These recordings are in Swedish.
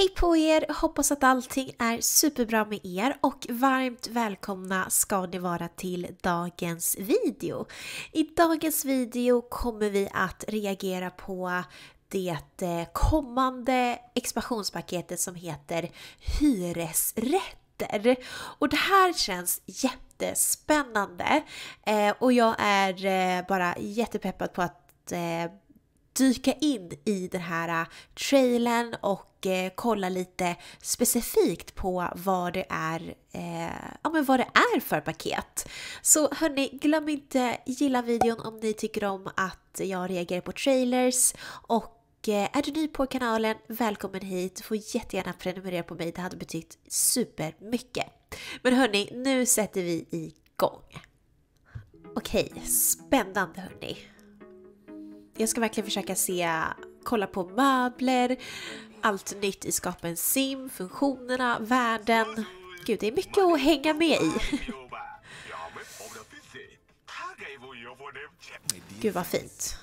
Hej på er! Hoppas att allting är superbra med er och varmt välkomna ska ni vara till dagens video. I dagens video kommer vi att reagera på det eh, kommande expansionspaketet som heter hyresrätter. Och det här känns jättespännande eh, och jag är eh, bara jättepeppad på att dyka in i den här äh, trailern och eh, kolla lite specifikt på vad det är, eh, ja, men vad det är för paket. Så hörni, glöm inte gilla videon om ni tycker om att jag reagerar på trailers och är du ny på kanalen, välkommen hit. Du får jättegärna prenumerera på mig, det hade betytt supermycket. Men hörni, nu sätter vi igång. Okej, spännande hörni. Jag ska verkligen försöka se, kolla på möbler, allt nytt i Skapen Sim, funktionerna, världen. Gud, det är mycket att hänga med i. Gud vad fint.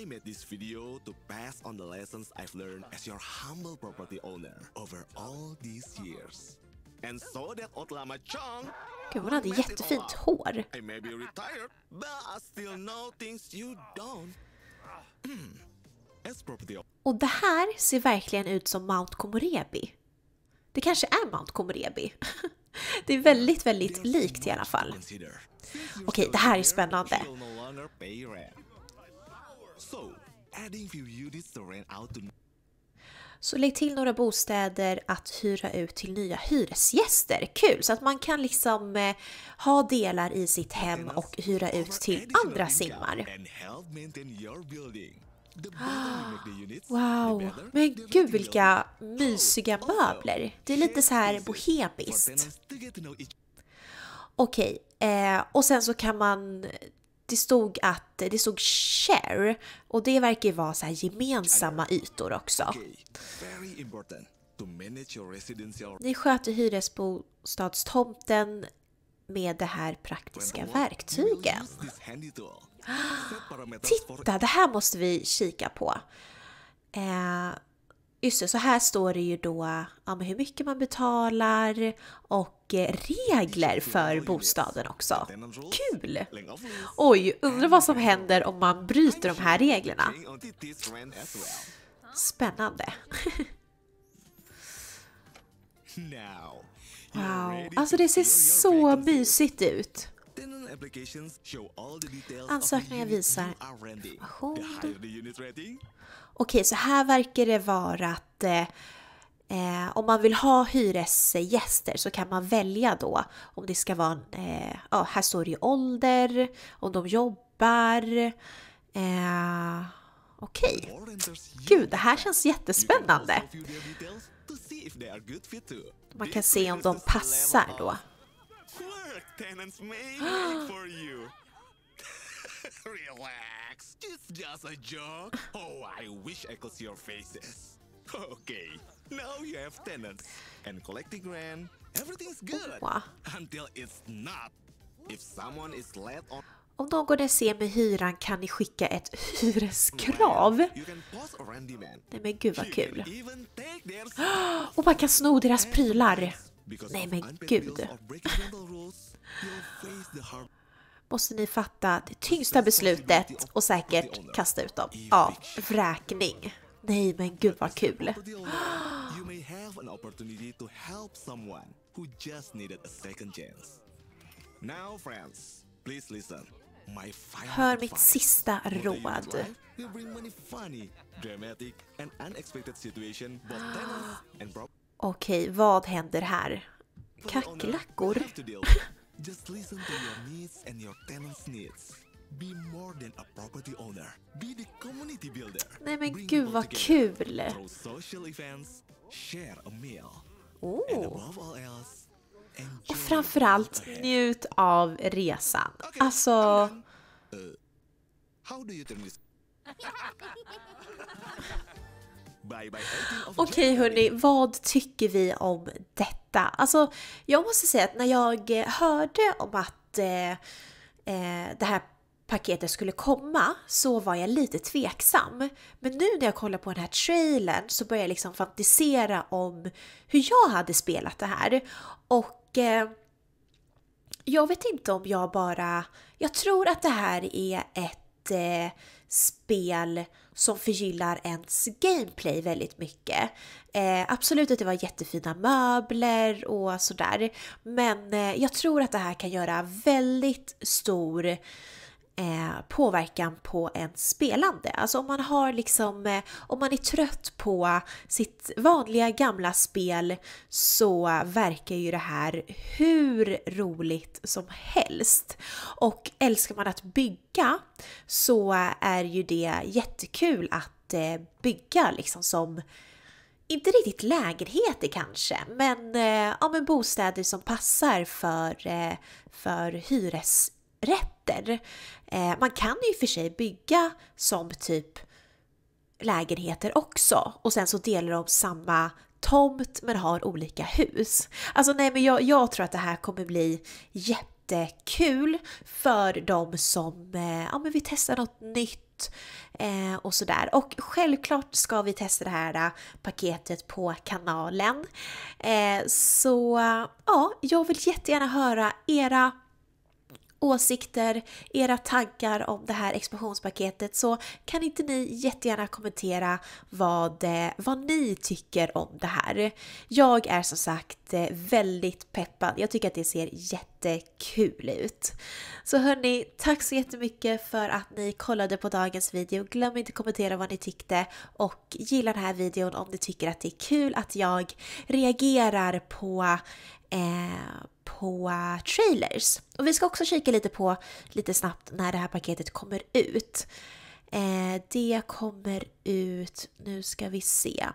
I made this video to pass on the lessons I've learned as your humble property owner over all these years. And so that Otlama Chong Gud, hon hade jättefint hår. I may be retired, but I still know things you don't. Mm. Och det här ser verkligen ut som Mount Komorebi. Det kanske är Mount Komorebi. Det är väldigt, väldigt likt i alla fall. Okej, det här är spännande. Så lägg till några bostäder att hyra ut till nya hyresgäster. Kul! Så att man kan liksom eh, ha delar i sitt hem och hyra ut till andra simmar. Wow, men gud vilka mysiga möbler. Det är lite så här bohemiskt. Okej, okay, eh, och sen så kan man det stod att det stod share och det verkar ju vara så här gemensamma ytor också. Ni sköter hyresbostadstomten med det här praktiska verktygen. Titta, det här måste vi kika på. Eh, Just det, så här står det ju då ja, hur mycket man betalar och eh, regler för bostaden också. Kul! Oj, undrar vad som händer om man bryter de här reglerna. Spännande. Wow, alltså det ser så mysigt ut. Ansökningar visar information okej, så här verkar det vara att eh, eh, om man vill ha hyresgäster så kan man välja då om det ska vara, eh, ja, här står det ju ålder, om de jobbar, eh, okej. Gud, det här känns jättespännande. Man kan se om de passar då. Relax. It's just a joke. Oh, I wish I could see your faces. Okay, now you have tenants and collecting rent. Everything's good Oha. until it's not. If someone is late on om någon är sen med hyran kan ni skicka ett hyreskrav. Nej men gud vad kul. Och man kan sno deras prylar. Nej men gud måste ni fatta det tyngsta beslutet och säkert kasta ut dem Ja, vräkning. Nej men gud vad kul! Hör mitt sista råd. Okej, okay, vad händer här? Kackerlackor? Just listen to your needs and your tenants' needs. Be more than a property owner. Be the community builder. Nej men Bring gud vad kul! Throw social events, share a meal. Oh. And above all else, och framförallt njut av resan. Okay, alltså... Uh, how do you turn this? Okej hörni, vad tycker vi om detta? Alltså, jag måste säga att när jag eh, hörde om att eh, eh, det här paketet skulle komma så var jag lite tveksam. Men nu när jag kollar på den här trailern så börjar jag liksom fantisera om hur jag hade spelat det här. Och eh, jag vet inte om jag bara... Jag tror att det här är ett spel som förgyllar ens gameplay väldigt mycket. Eh, absolut att det var jättefina möbler och sådär. Men eh, jag tror att det här kan göra väldigt stor Eh, påverkan på en spelande. Alltså om man har liksom, eh, om man är trött på sitt vanliga gamla spel så verkar ju det här hur roligt som helst. Och älskar man att bygga så är ju det jättekul att eh, bygga liksom som inte riktigt lägenheter kanske, men, ja, men bostäder som passar för, för hyres rätter. Eh, man kan ju i och för sig bygga som typ lägenheter också och sen så delar de samma tomt men har olika hus. Alltså nej men jag, jag tror att det här kommer bli jättekul för de som eh, ja, men vi testar något nytt eh, och sådär. Och självklart ska vi testa det här eh, paketet på kanalen. Eh, så ja, jag vill jättegärna höra era åsikter, era tankar om det här expansionspaketet så kan inte ni jättegärna kommentera vad, eh, vad ni tycker om det här. Jag är som sagt eh, väldigt peppad. Jag tycker att det ser jätte jättekul ut. Så hörni, tack så jättemycket för att ni kollade på dagens video. Glöm inte kommentera vad ni tyckte och gilla den här videon om ni tycker att det är kul att jag reagerar på eh, på trailers. Och vi ska också kika lite på lite snabbt när det här paketet kommer ut. Eh, det kommer ut, nu ska vi se.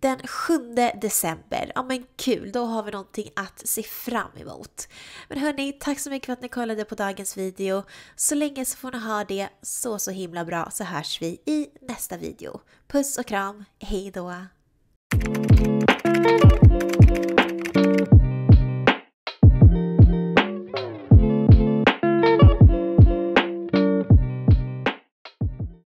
Den 7 december, ja men kul, då har vi någonting att se fram emot. Men hörni, tack så mycket för att ni kollade på dagens video. Så länge så får ni ha det så så himla bra så hörs vi i nästa video. Puss och kram, hejdå!